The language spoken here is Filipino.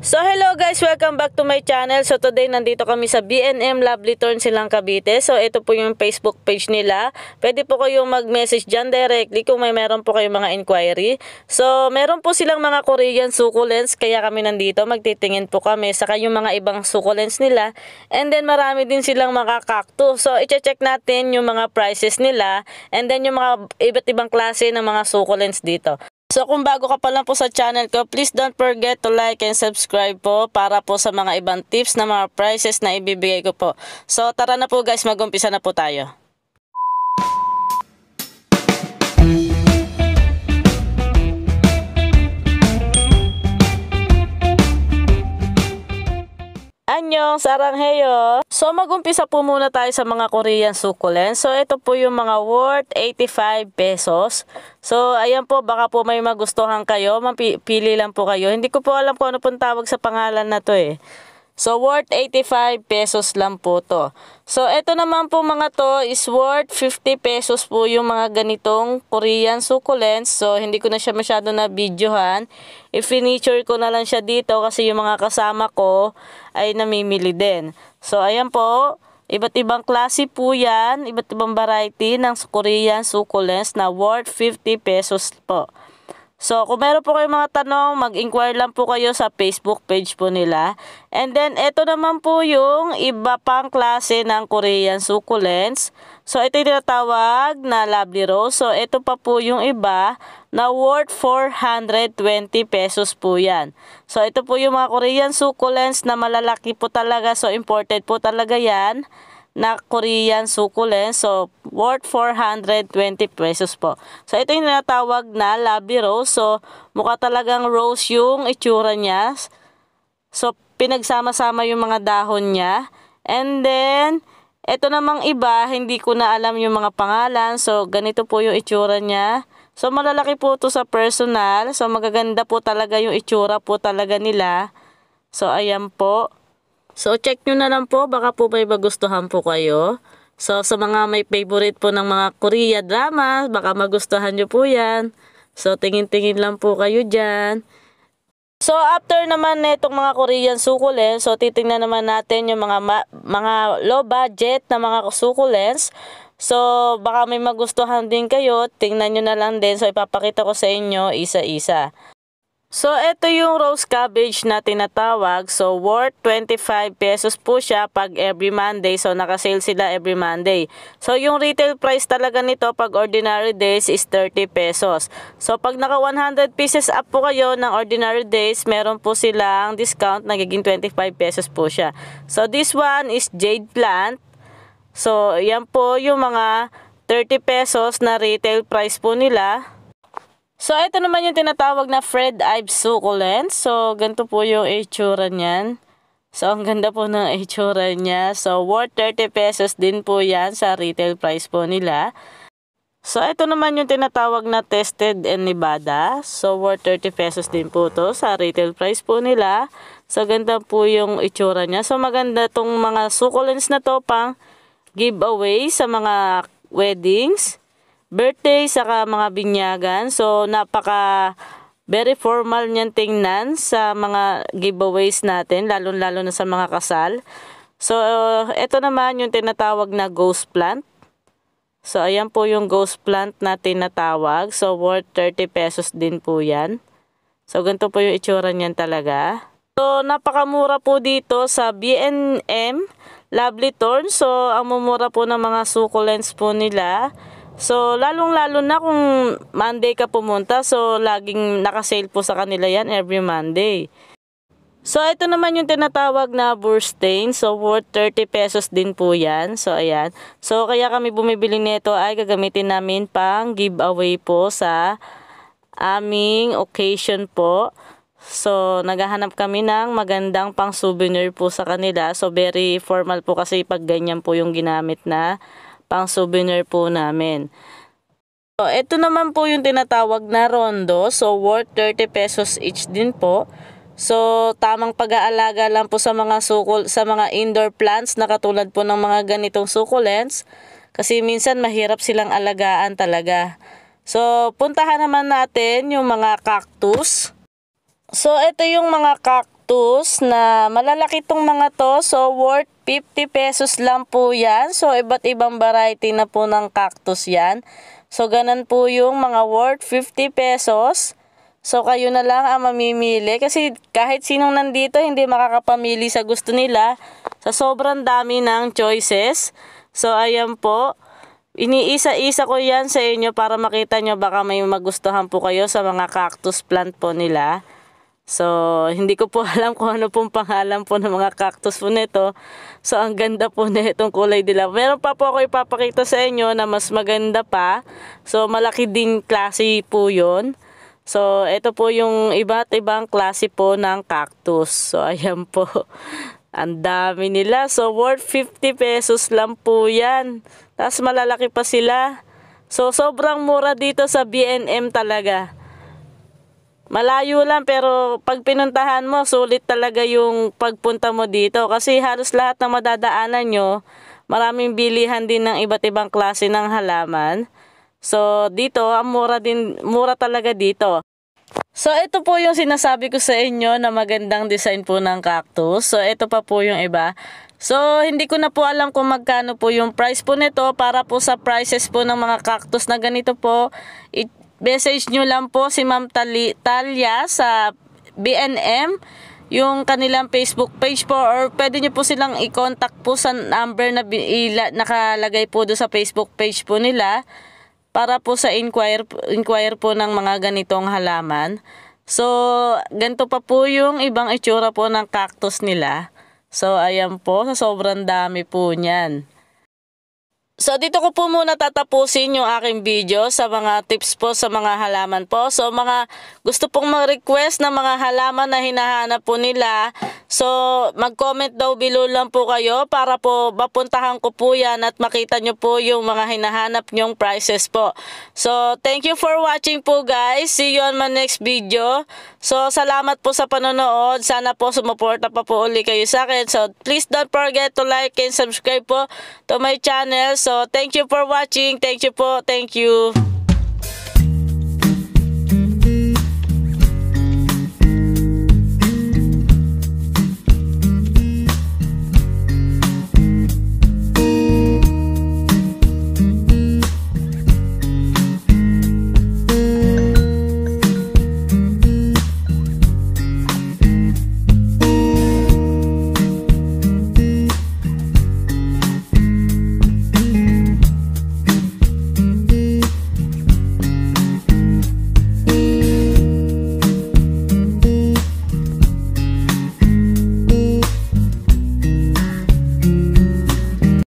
So hello guys, welcome back to my channel. So today nandito kami sa BNM Lovely Turn silang Cavite. So ito po yung Facebook page nila. Pwede po kayong mag-message dyan directly kung may meron po kayong mga inquiry. So meron po silang mga Korean succulents kaya kami nandito. Magtitingin po kami saka yung mga ibang succulents nila. And then marami din silang mga cactus. So iche-check natin yung mga prices nila and then yung mga iba't ibang klase ng mga succulents dito. So kung bago ka pa lang po sa channel ko, please don't forget to like and subscribe po para po sa mga ibang tips na mga prices na ibibigay ko po. So tara na po guys, mag-umpisa na po tayo. Anyong sarangheyo! So mag-umpisa po muna tayo sa mga Korean succulents. So ito po yung mga worth 85 pesos. So ayan po, baka po may magustuhan kayo. Mapili lang po kayo. Hindi ko po alam kung ano pong tawag sa pangalan na to eh. So, worth 85 pesos lang po to. So, ito naman po mga to is worth 50 pesos po yung mga ganitong Korean succulents. So, hindi ko na siya masyado na videohan. I-furniture ko na lang siya dito kasi yung mga kasama ko ay namimili din. So, ayan po. Iba't ibang klase po yan, iba't ibang variety ng Korean succulents na worth 50 pesos po. So, kung meron po kayong mga tanong, mag-inquire lang po kayo sa Facebook page po nila. And then, ito naman po yung iba pang klase ng Korean succulents. So, ito yung tinatawag na lovely rose. So, ito pa po yung iba na worth 420 pesos po yan. So, ito po yung mga Korean succulents na malalaki po talaga. So, imported po talaga yan na Korean succulent. Eh. So, worth 420 pesos po. So, ito yung natawag na lobby rose. So, mukha talagang rose yung itsura niya. So, pinagsama-sama yung mga dahon niya. And then, ito namang iba, hindi ko na alam yung mga pangalan. So, ganito po yung itsura niya. So, malalaki po to sa personal. So, magaganda po talaga yung itsura po talaga nila. So, ayan po. So, check nyo na lang po. Baka po may magustuhan po kayo. So, sa mga may favorite po ng mga Korea drama, baka magustuhan nyo po yan. So, tingin-tingin lang po kayo dyan. So, after naman itong mga Korean succulents, so titingnan naman natin yung mga mga low budget na mga succulents. So, baka may magustuhan din kayo, tingnan nyo na lang din. So, ipapakita ko sa inyo isa-isa. So, ito yung rose cabbage na tinatawag. So, worth 25 pesos po siya pag every Monday. So, nakasale sila every Monday. So, yung retail price talaga nito pag ordinary days is 30 pesos. So, pag naka 100 pieces up po kayo ng ordinary days, meron po silang discount. na giging 25 pesos po siya. So, this one is jade plant. So, yan po yung mga 30 pesos na retail price po nila. So, ito naman yung tinatawag na Fred Ives succulent. So, ganito po yung itsura niyan. So, ang ganda po ng itsura niya. So, worth 30 pesos din po yan sa retail price po nila. So, ito naman yung tinatawag na tested and Nevada. So, worth 30 pesos din po to sa retail price po nila. So, ganda po yung itsura niya. So, maganda tong mga succulents na to pang giveaway sa mga weddings birthday sa mga binyagan. So napaka very formal niyan tingnan sa mga giveaways natin, lalo-lalo na sa mga kasal. So ito naman yung tinatawag na ghost plant. So ayan po yung ghost plant na tinatawag. So worth 30 pesos din po yan. So ganito po yung itsura niyan talaga. So, napakamura po dito sa BNM Lovely Thorn. So, ang mumura po ng mga succulents po nila So, lalong-lalo na kung Monday ka pumunta, so laging nakasale po sa kanila yan every Monday. So, ito naman yung tinatawag na Burstein. So, worth 30 pesos din po yan. So, ayan. So, kaya kami bumibili nito ay gagamitin namin pang giveaway po sa aming occasion po. So, naghahanap kami ng magandang pang souvenir po sa kanila. So, very formal po kasi pag ganyan po yung ginamit na pang souvenir po namin. So, ito naman po yung tinatawag na rondo. So, worth 30 pesos each din po. So, tamang pag-aalaga lang po sa mga sukul, sa mga indoor plants na katulad po ng mga ganitong succulents. Kasi minsan mahirap silang alagaan talaga. So, puntahan naman natin yung mga cactus. So, ito yung mga cactus na malalaki tong mga to. So, worth 50 pesos lang po yan. So, iba't ibang variety na po ng cactus yan. So, ganun po yung mga worth 50 pesos. So, kayo na lang ang mamimili. Kasi kahit sinong nandito, hindi makakapamili sa gusto nila. Sa sobrang dami ng choices. So, ayan po. Iniisa-isa ko yan sa inyo para makita nyo baka may magustuhan po kayo sa mga cactus plant po nila. So, hindi ko po alam kung ano pong pangalan po ng mga cactus po nito. So, ang ganda po na itong kulay nila. Meron pa po ako ipapakita sa inyo na mas maganda pa. So, malaki din klase po yon So, ito po yung iba't ibang klase po ng cactus. So, ayan po. Ang dami nila. So, worth 50 pesos lang po yan. Tapos, malalaki pa sila. So, sobrang mura dito sa BNM talaga. Malayo lang pero pag pinuntahan mo, sulit talaga yung pagpunta mo dito. Kasi halos lahat na madadaanan nyo, maraming bilihan din ng iba't ibang klase ng halaman. So dito, ang mura, din, mura talaga dito. So ito po yung sinasabi ko sa inyo na magandang design po ng cactus. So ito pa po yung iba. So hindi ko na po alam kung magkano po yung price po nito para po sa prices po ng mga cactus na ganito po message nyo lang po si Ma'am Talia sa BNM yung kanilang Facebook page po or pwede nyo po silang i-contact po sa number na ila, nakalagay po do sa Facebook page po nila para po sa inquire, inquire po ng mga ganitong halaman. So, ganito pa po yung ibang itsura po ng cactus nila. So, ayan po, sa sobrang dami po niyan. So dito ko po muna tatapusin yung aking video sa mga tips po sa mga halaman po. So mga gusto pong mag-request ng mga halaman na hinahanap po nila So, mag-comment daw below lang po kayo para po mapuntahan ko po yan at makita nyo po yung mga hinahanap nyong prices po. So, thank you for watching po guys. See you on my next video. So, salamat po sa panonood. Sana po sumuporta pa po uli kayo sa akin. So, please don't forget to like and subscribe po to my channel. So, thank you for watching. Thank you po. Thank you.